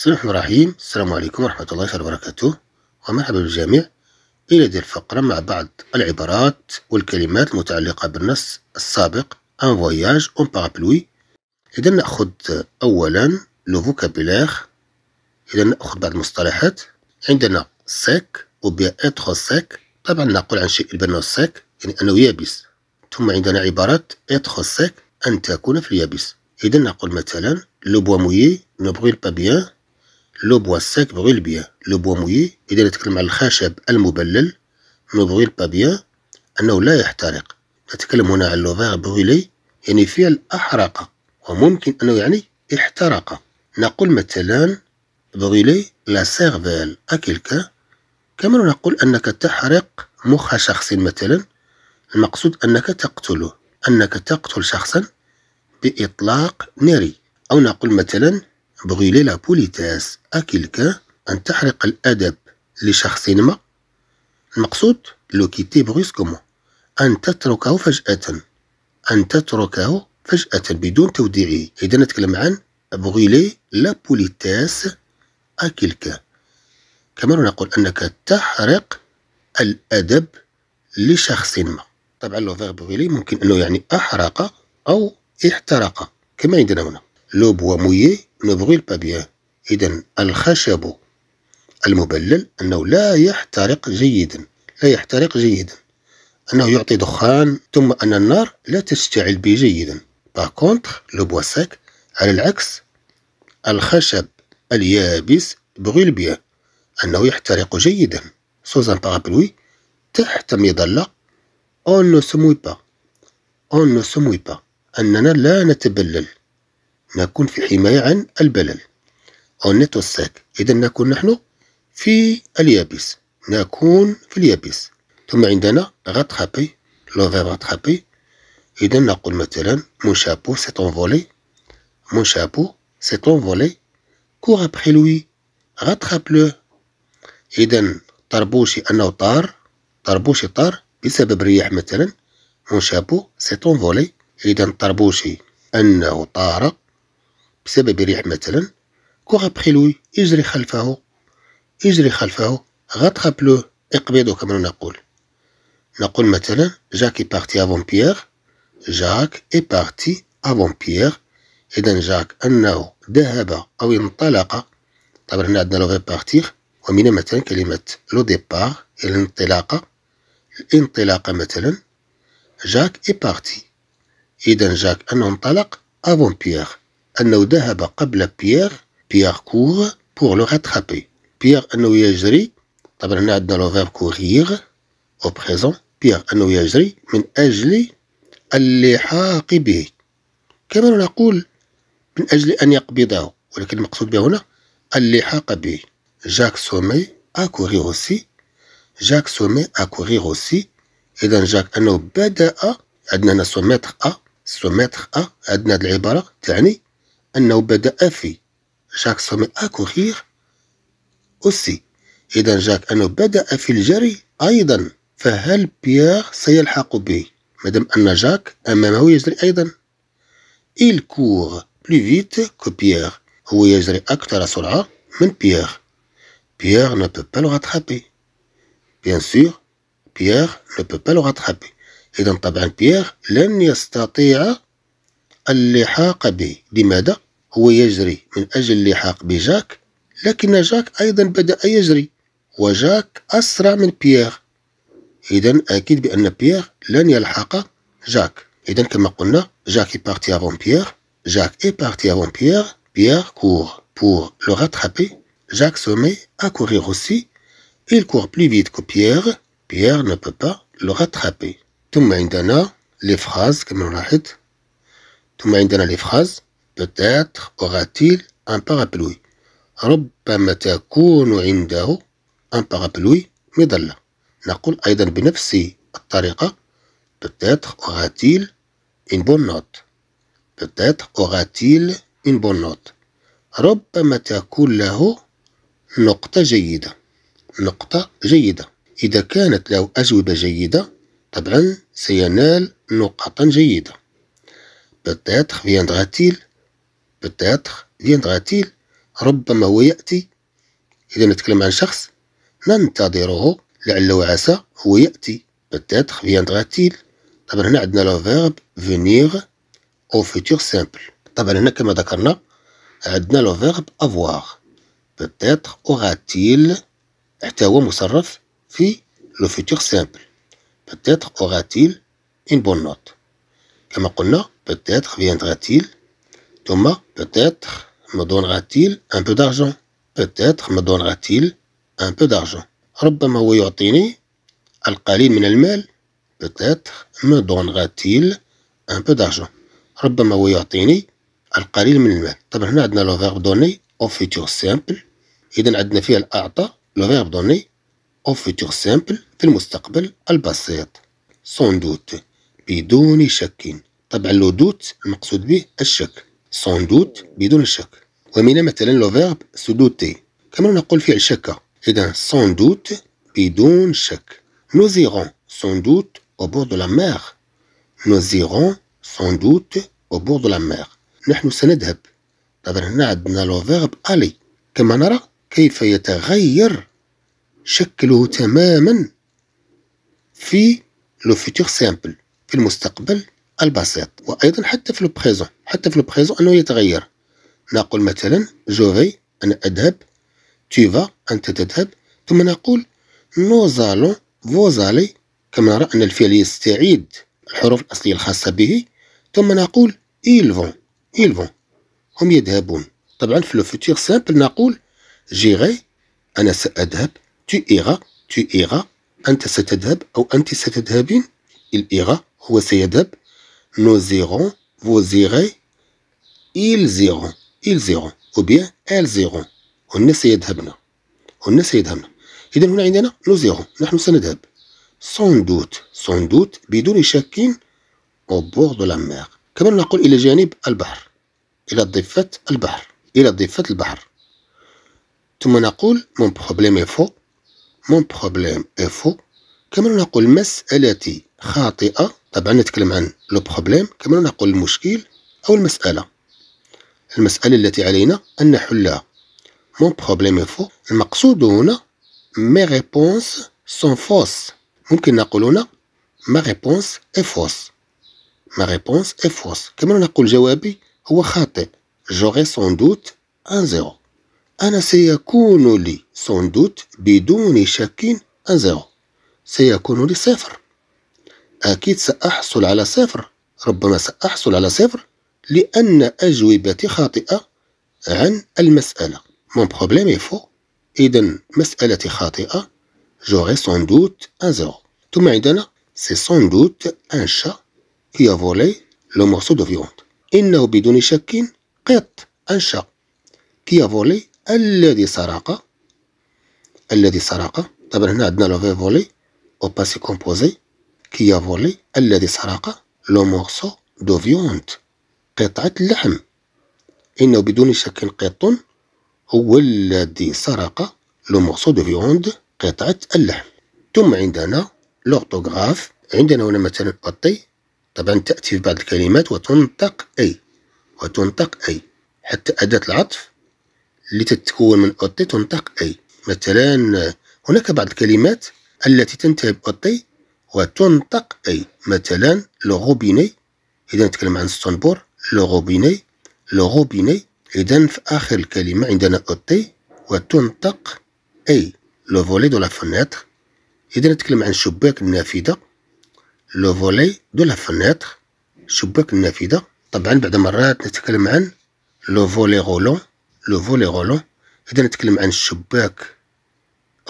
بسم الله الرحمن الرحيم السلام عليكم ورحمة الله وبركاته ومرحبا بالجميع إلى هذه الفقرة مع بعض العبارات والكلمات المتعلقة بالنص السابق ان فواياج اون بارابلوي إذا نأخذ أولا لو فوكابيلاغ إذا نأخذ بعض المصطلحات عندنا سيك بيا اتخو سيك طبعا نقول عن شيء بأنه سيك يعني أنه يابس ثم عندنا عبارة اتخو سيك أن تكون في اليابس إذا نقول مثلا لو بوا مويي نو بغيل با بيان لو بوا سيك بغي بيان لو بوا مويي إذا نتكلم على الخشب المبلل نبغي بيان أنه لا يحترق نتكلم هنا على لو فيغ بغيلي يعني فعل أحرق وممكن أنه يعني احترق نقول مثلا بغيلي لا سيرفال أكلكا كما نقول أنك تحرق مخ شخص مثلا المقصود أنك تقتله أنك تقتل شخصا بإطلاق ناري أو نقول مثلا بغيلي لابوليتاس politesse à أن تحرق الأدب لشخص ما المقصود لو كيتي brusquement أن تتركه فجأة أن تتركه فجأة بدون توديعه إذا نتكلم عن بغيلي لا بوليتاس أكلك كما نقول أنك تحرق الأدب لشخص ما طبعا لو فيغ بغيلي ممكن أنه يعني أحرق أو احترق كما عندنا هنا لو بوا مويي نو بغيل با بيان إذا الخشب المبلل أنه لا يحترق جيدا لا يحترق جيدا أنه يعطي دخان ثم أن النار لا تشتعل به جيدا باغ كونطخ لو بوا سيك على العكس الخشب اليابس بغيل بيان أنه يحترق جيدا سوز ان بارابلوي تحت مظلة اون نو سموي با اون نو سموي با أننا لا نتبلل نكون في حماية عن البلل أو النت والساك إذا نكون نحن في اليابس نكون في اليابس ثم عندنا غاتخابي لوفير غاتخابي إذا نقول مثلا مون شابو سي فولي مون شابو سي انفولي كور أبخي لوي غاتخاب لو إذا طربوشي أنه طار طربوشي طار بسبب رياح مثلا مون شابو سي فولي إذا طربوشي أنه طار بسبب ريح مثلا كوغ لوي اجري خلفه اجري خلفه لو اقبضه كما نقول نقول مثلا جاك اي بارتي افون بيير جاك اي بارتي افون بيير اذا جاك انه ذهب او انطلق طبعا هنا عندنا لو ريبارتير ومن مثلا كلمة لو ديبار الانطلاقة الانطلاقة مثلا جاك اي بارتي إذا جاك أنه انطلق أفون بيير أنه ذهب قبل بيير بيير كور بور لو راترابي بيير أنه يجري طبعا هنا عندنا لو فيرب كورير أو بريزون بيير أنه يجري من أجل اللحاق به كما نقول من أجل أن يقبضه ولكن المقصود به هنا اللحاق به جاك سومي أكورير أوسي جاك سومي أكورير أوسي إذا جاك أنه بدأ عندنا هنا سوميتر أ سوميتر أ عندنا هاد العبارة تعني أنه بدأ في جاك سومي أكوغير أوسي إذا جاك أنه بدأ في الجري أيضا فهل بيير سيلحق به مادام أن جاك أمامه يجري أيضا إل كور بلو فيت كو بيير هو يجري أكثر سرعة من بيير بيير نو بو با لو راتخابي بيان سور بيير نو بو با لو راتخابي إذا طبعا بيير لن يستطيع اللحاق به لماذا؟ هو يجري من أجل اللحاق بجاك لكن جاك أيضا بدأ يجري وجاك أسرع من بيير إذا أكيد بأن بيير لن يلحق جاك إذا كما قلنا جاك يبارتي أفون بيير جاك يبارتي أفون بيير بيير كور بور لو راتخابي جاك سومي met أوسي إل كور بلي فيت كو بيير بيير نو با لو peut ثم عندنا لي فراز كما لاحظت ثم عندنا لي فراز peut اوغاتيل ان بارابلوي ربما تكون عنده ان بارابلوي مظلة نقول أيضا بنفس الطريقة اوغاتيل ان بون نوت une اوغاتيل ان بون نوت ربما تكون له نقطة جيدة نقطة جيدة إذا كانت له أجوبة جيدة طبعا سينال نقطا جيدة Peut-être viendra-t-il. Peut-être viendra-t-il. ربما هو يأتي. إذا نتكلم عن شخص ننتظره لعل وعسى هو يأتي. Peut-être viendra-t-il. طبعا هنا عندنا لو فيرب فينيغ او فيتور سامبل طبعا هنا كما ذكرنا عندنا لو فيرب افواغ بوتيتر تيل حتى هو مصرف في لو فيتور سامبل بوتيتر تيل اون بون نوت كما قلنا peut-être viendra-t-il ثم peut-être me donnera-t-il un peu d'argent peut-être me donnera-t-il un peu d'argent ربما هو يعطيني القليل من المال peut-être me donnera-t-il un peu d'argent ربما هو يعطيني القليل من المال طبعا هنا عندنا لو فيرب دوني او فيتور سامبل اذا عندنا فيها الاعطى لو فيرب دوني او فيتور سامبل في المستقبل البسيط سون دوت بدون شك طبعا لو دوت المقصود به الشك سون دوت بدون شك ومن مثلا لو فيرب دوتي كما نقول فعل شك إذا سون دوت بدون شك نوزيرون irons دوت او بور دو لا la نوزيرون Nous دوت او بور دو لا de نحن سنذهب. طبعا هنا عندنا لو فيرب ألي كما نرى كيف يتغير شكله تماما في لو فيتور سامبل في المستقبل البسيط وأيضا حتى في البريزون حتى في البريزون أنه يتغير نقول مثلا جوفي أنا أذهب تيفا أنت تذهب ثم نقول نوزالو فوزالي كما نرى أن الفعل يستعيد الحروف الأصلية الخاصة به ثم نقول إيلفون إيلفون هم يذهبون طبعا في لو فوتير سامبل نقول جيغي أنا سأذهب تو إيغا تو إيغا أنت ستذهب أو أنت ستذهبين, الإيغا هو سيذهب نو زيرو فو زيري إيل زيرو إيل زيرو أو بيان إل زيرو هنا سيذهبنا هنا سيذهبنا إذا هنا عندنا نو زيرو نحن سنذهب سون دوت سون دوت بدون شك أو بور دو لا ميغ كما نقول إلى جانب البحر إلى ضفة البحر إلى ضفة البحر ثم نقول مون بخوبليم إفو مون بخوبليم إفو كما نقول مسألتي خاطئة طبعا نتكلم عن لو بروبليم كما نقول المشكل أو المسألة المسألة التي علينا أن نحلها مون بروبليم فو المقصود هنا مي ريبونس سون فوس ممكن نقول هنا ما ريبونس اي فوس ما ريبونس اي فوس كما نقول جوابي هو خاطئ جوغي سون دوت ان زيرو أنا سيكون لي سون دوت بدون شك ان زيرو سيكون لي صفر أكيد سأحصل على صفر ربما سأحصل على صفر لأن أجوبتي خاطئة عن المسألة مون بروبليم يفو إذا مسألتي خاطئة جوغي سون دوت أن زيرو ثم عندنا سي سون دوت أن شا كي فولي لو مورسو دو فيوند إنه بدون شك قط أن شا كي فولي الذي سرق الذي سرق طبعا هنا عندنا لو فيفولي او باسي كومبوزي qui الذي سرق لو مورسو دو فيونت قطعة اللحم إنه بدون شك قط هو الذي سرق لو مورسو دو فيونت قطعة اللحم ثم عندنا لورتوغراف عندنا هنا مثلا أطي طبعا تأتي في بعض الكلمات وتنطق أي وتنطق أي حتى أداة العطف اللي تتكون من أطي تنطق أي مثلا هناك بعض الكلمات التي تنتهي بأطي وتنطق أي مثلا لو غوبيني إذا نتكلم عن الصنبور لو غوبيني لو غوبيني إذا في آخر الكلمة عندنا أوتي وتنطق أي لو فولي دو لا فونيتر إذا نتكلم عن شباك النافذة لو فولي دو لا فونيتر شباك النافذة طبعا بعد مرات نتكلم عن لو فولي غولون لو فولي غولون إذا نتكلم عن الشباك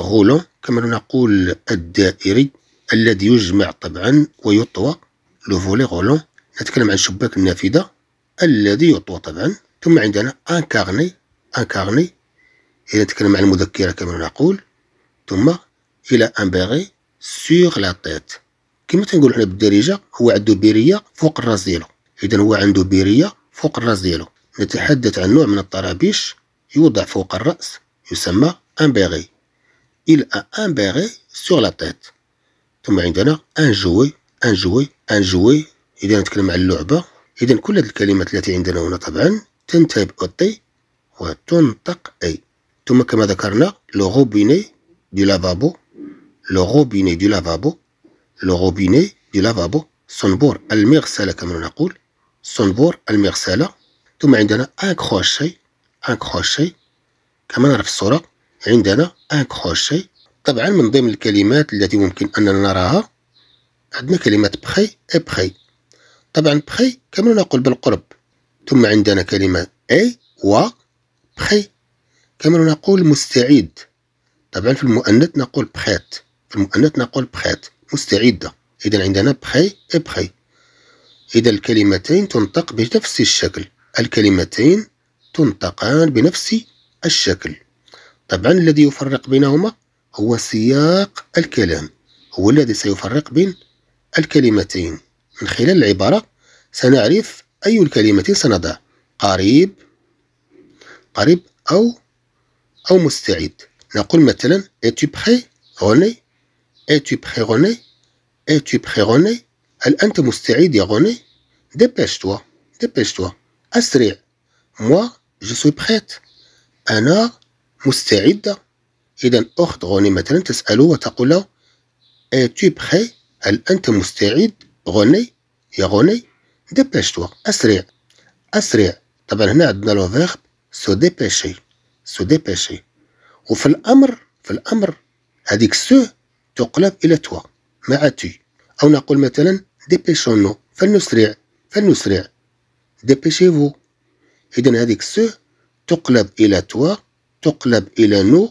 غولون كما نقول الدائري الذي يجمع طبعا ويطوى لو فولي غولون نتكلم عن شباك النافذة الذي يطوى طبعا ثم عندنا ان كارني إذا نتكلم عن المذكرة كما نقول ثم إلى ان باغي سيغ لا تيت كما تنقولو حنا بالدارجة هو عنده بيرية فوق الراس ديالو إذا هو عنده بيرية فوق الراس ديالو نتحدث عن نوع من الطرابيش يوضع فوق الرأس يسمى ان باغي إلى ان باغي سيغ لا تيت ثم عندنا ان ان جوي جوي ان جوي اذا نتكلم عن اللعبه اذا كل هذه الكلمات التي عندنا هنا طبعا تنتاب اوتي وتنطق اي ثم كما ذكرنا لو روبيني دي لافابو لو روبيني دي لافابو لو روبيني دي لافابو صنبور المغسله كما نقول صنبور المغسله ثم عندنا ان كروشي ان كروشي كما نعرف في الصوره عندنا ان كروشي طبعا من ضمن الكلمات التي ممكن أننا نراها عندنا كلمة بخي إبخي طبعا بخي كما نقول بالقرب ثم عندنا كلمة أي و بخي كما نقول مستعيد طبعا في المؤنث نقول بخات في المؤنث نقول بخات مستعدة إذا عندنا بخي إبخي إذا الكلمتين تنطق بنفس الشكل الكلمتين تنطقان بنفس الشكل طبعا الذي يفرق بينهما هو سياق الكلام هو الذي سيفرق بين الكلمتين من خلال العبارة سنعرف أي الكلمتين سنضع قريب قريب أو أو مستعد نقول مثلا أتو بخي prêt غني es-tu prêt غني es-tu غني هل أنت مستعد يا غني ديبيش توا ديبيش توا أسرع موا je suis أنا مستعدة إذا أخت غوني مثلا تسأله وتقول له تو بخي هل أنت مستعد غوني يا غوني ديبيش توا أسرع أسرع طبعا هنا عندنا لو فيرب سو ديبيشي سو ديبيشي وفي الأمر في الأمر هذيك سو تقلب إلى توا مع تي أو نقول مثلا ديبيشونو فلنسرع فلنسرع فو إذا هذيك سو تقلب إلى توا تقلب إلى نو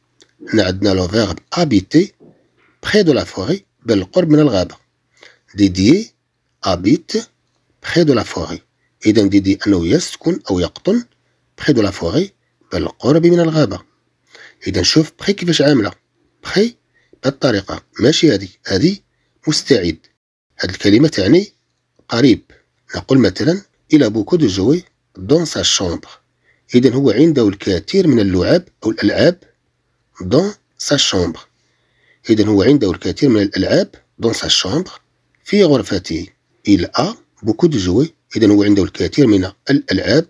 عندنا لو فيرب ابيتي بخي دو لا فوري بالقرب من الغابة ديدي ابيت بخي دو لا فوري إذا ديدي أنه يسكن أو يقطن بخي دو لا فوري بالقرب من الغابة إذا شوف بخي كيفاش عاملة بخي بالطريقة ماشي هذه هذه مستعد هذه الكلمة تعني قريب نقول مثلا إلى بوكو دو جوي دون سا شومبر إذا هو عنده الكثير من اللعاب أو الألعاب دون سا شومبر إذا هو عنده الكثير من الألعاب دون سا شومبر في غرفته إلى أ بوكو دو جوي إذا هو عنده الكثير من الألعاب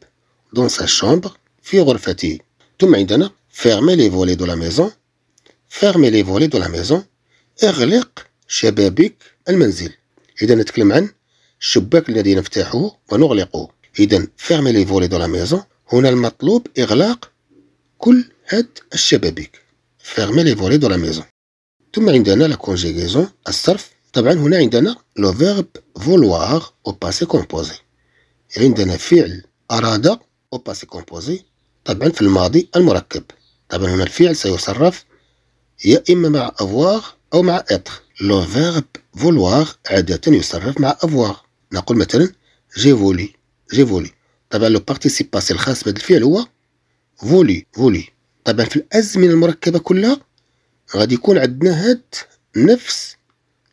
دون سا شومبر في غرفته ثم عندنا فيرمي لي فولي دو لا ميزون فيرمي لي فولي دو لا ميزون اغلق شبابيك المنزل إذا نتكلم عن الشباك الذي نفتحه ونغلقه إذا فيرمي لي فولي دو لا ميزون هنا المطلوب إغلاق كل هاد الشبابيك fermer les volets de la maison. Tout monde a la conjugaison, à le verbe vouloir au passé composé. Et le verbe au passé composé, taban le madi al Taban huna fi'l sa avoir ou ma être. Le verbe vouloir, avoir. verbe matalan, j'ai j'ai voulu. le participe passé le voulu, voulu. طبعا في الازمنه المركبه كلها غادي يكون عندنا هاد نفس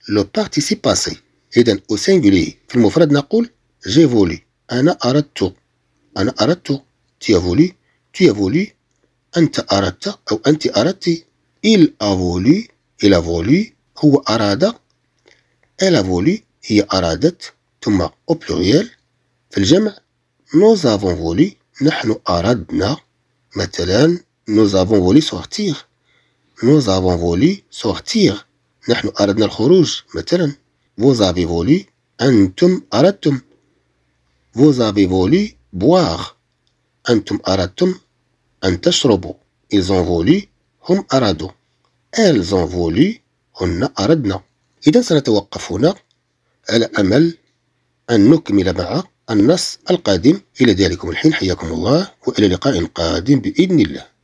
لو بارتيسي باسي اذا او سينغولي في المفرد نقول جي فولي انا اردت انا اردت تي فولي تي فولي انت اردت او انت اردت il a volé il a هو اراد elle a هي ارادت ثم او بلوريال في الجمع nous avons volé نحن اردنا مثلا Nous avons voulu sortir. Nous avons voulu sortir. نحن أردنا الخروج مثلا. Vous avez voulu. أنتم أردتم. Vous avez voulu boire. أنتم أردتم أن تشربوا. Ils ont voulu. هم أرادوا. Elles ont voulu. هن أردنا. إذا سنتوقف هنا على أمل أن نكمل مع النص القادم إلى ذلكم الحين حياكم الله وإلى لقاء قادم بإذن الله